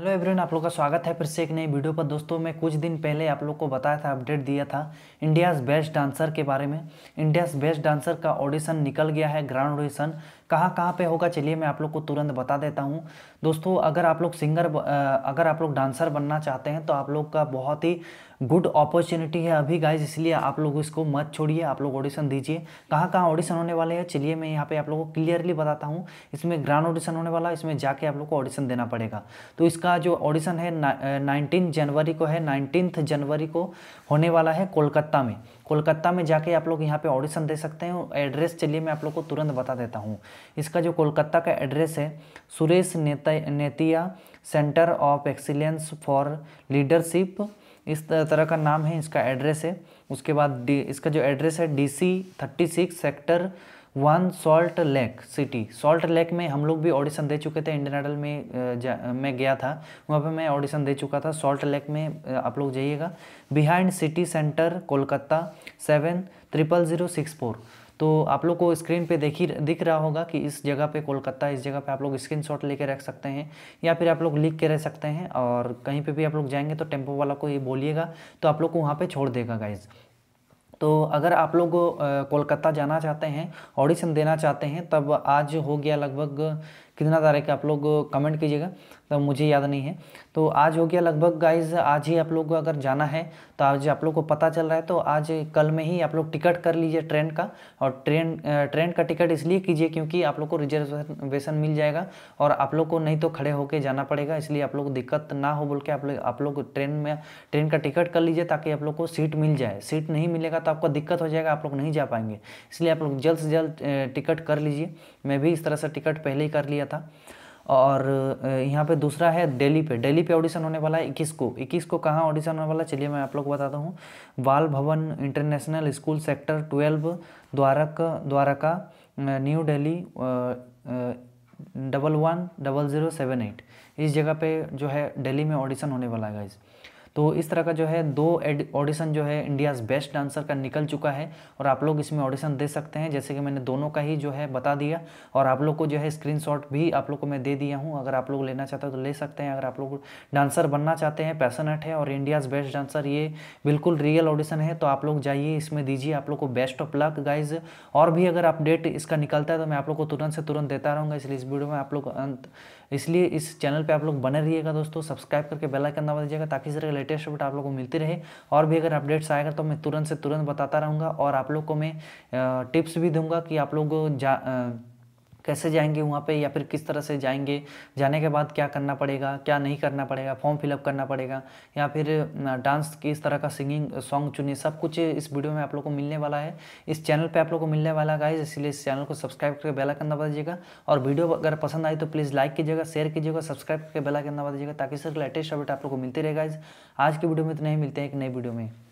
hello everyone आप लोग का स्वागत है फिर से एक नई वीडियो पर दोस्तों मैं कुछ दिन पहले आप लोग को बताया था अपडेट दिया था इंडियाज़ बेस्ट डांसर के बारे में इंडियाज़ बेस्ट डांसर का ऑडिशन निकल गया है ग्रांड ऑडिशन कहाँ कहाँ पे होगा चलिए मैं आप लोग को तुरंत बता देता हूँ दोस्तों अगर आप लोग सिंगर अगर आप लोग डांसर बनना चाहते हैं तो आप लोग का बहुत ही गुड अपॉर्चुनिटी है अभी गाइज इसलिए आप लोग इसको मत छोड़िए आप लोग ऑडिशन दीजिए कहाँ कहाँ ऑडिशन होने वाले हैं चलिए मैं यहाँ पे आप लोगों को क्लियरली बताता हूँ इसमें ग्रांड ऑडिशन होने वाला है इसमें जाके आप लोग को ऑडिशन देना पड़ेगा तो इसका जो ऑडिशन है नाइनटीन जनवरी को है नाइनटीन जनवरी को होने वाला है कोलकाता में कोलकाता में जाके आप लोग यहाँ पे ऑडिशन दे सकते हैं एड्रेस चलिए मैं आप लोग को तुरंत बता देता हूँ इसका जो कोलकाता का एड्रेस है सुरेश नेता Neotia centre of excellence for leadership इस तरह का नाम है इसका एड्रेस है उसके बाद इसका जो एड्रेस है D C thirty six sector one Salt Lake City Salt Lake में हम लोग भी ऑडिशन दे चुके थे इंडियन आइडल में मैं गया था वहाँ पे मैं ऑडिशन दे चुका था सॉल्ट लेक में आप लोग जाइएगा behind City Centre Kolkata seven triple zero six four तो आप लोग को स्क्रीन पे देखी दिख रहा होगा कि इस जगह पे कोलकाता इस जगह पे आप लोग स्क्रीन शॉट लेके रख सकते हैं या फिर आप लोग लिख के रह सकते हैं और कहीं पे भी आप लोग जाएंगे तो टेम्पो वाला को ये बोलिएगा तो आप लोग को वहाँ पे छोड़ देगा गाइज़ तो अगर आप लोग कोलकाता जाना चाहते हैं ऑडिशन देना चाहते हैं तब आज हो गया लगभग कितना तारीख आप लोग कमेंट कीजिएगा मतलब मुझे याद नहीं है तो आज हो गया लगभग गाइज आज ही आप लोग को अगर जाना है तो आज आप लोग को पता चल रहा है तो आज कल में ही आप लोग टिकट कर लीजिए ट्रेन का और ट्रेन ट्रेन का टिकट इसलिए कीजिए क्योंकि आप लोग को रिजर्वेशन मिल जाएगा और आप लोग को नहीं तो खड़े होकर जाना पड़ेगा इसलिए आप लोग दिक्कत ना हो बोल के आप लोग आप लोग ट्रेन में ट्रेन का टिकट कर लीजिए ताकि आप लोग को सीट मिल जाए सीट नहीं मिलेगा तो आपको दिक्कत हो जाएगा आप लोग नहीं जा पाएंगे इसलिए आप लोग जल्द से जल्द टिकट कर लीजिए मैं भी इस तरह से टिकट पहले ही कर लिया था और यहाँ पे दूसरा है दिल्ली पे दिल्ली पे ऑडिशन होने वाला है इक्कीस को इक्कीस को कहाँ ऑडिशन होने वाला चलिए मैं आप लोग को बताता हूँ Bal Bhavan international school sector twelve द्वारक Dwarka New Delhi double one double zero seven eight इस जगह पे जो है दिल्ली में ऑडिशन होने वाला है गाइज़ तो इस तरह का जो है दो ऑडिशन जो है इंडियाज़ बेस्ट डांसर का निकल चुका है और आप लोग इसमें ऑडिशन दे सकते हैं जैसे कि मैंने दोनों का ही जो है बता दिया और आप लोग को जो है स्क्रीनशॉट भी आप लोग को मैं दे दिया हूँ अगर आप लोग लेना चाहते हो तो ले सकते हैं अगर आप लोग डांसर बनना चाहते हैं पैसनट है और इंडियाज़ बेस्ट डांसर ये बिल्कुल रियल ऑडिशन है तो आप लोग जाइए इसमें दीजिए आप लोग को बेस्ट ऑफ लक गाइज और भी अगर अपडेट इसका निकलता है तो मैं आप लोग को तुरंत से तुरंत देता रहूँगा इसलिए इस वीडियो में आप लोग अंत इसलिए इस चैनल पर आप लोग बने रहिएगा दोस्तों सब्सक्राइब करके बेलाइकन दबा दीजिएगा ताकि इस तरह लेटेस्ट अपडेट आप लोग को मिलती रहे और भी अगर अपडेट्स आएगा तो मैं तुरंत से तुरंत बताता रहूँगा और आप लोग को मैं टिप्स भी दूंगा कि आप लोग जा कैसे जाएंगे वहाँ पे या फिर किस तरह से जाएंगे जाने के बाद क्या करना पड़ेगा क्या नहीं करना पड़ेगा फॉर्म फिलअप करना पड़ेगा या फिर डांस किस तरह का सिंगिंग सॉन्ग चुनिए सब कुछ इस वीडियो में आप लोग को मिलने वाला है इस चैनल पे आप लोग को मिलने वाला है इसलिए इस चैनल को सब्सक्राइब करके बेला करना दीजिएगा और वीडियो अगर पसंद आई तो प्लीज़ लाइक कीजिएगा शेयर कीजिएगा सब्सक्राइब करके बेला करना दीजिएगा ताकि सर लेटेस्ट अपडेट आप लोग को मिलते रहेगा आज की वीडियो में इतना ही मिलते हैं एक नई वीडियो में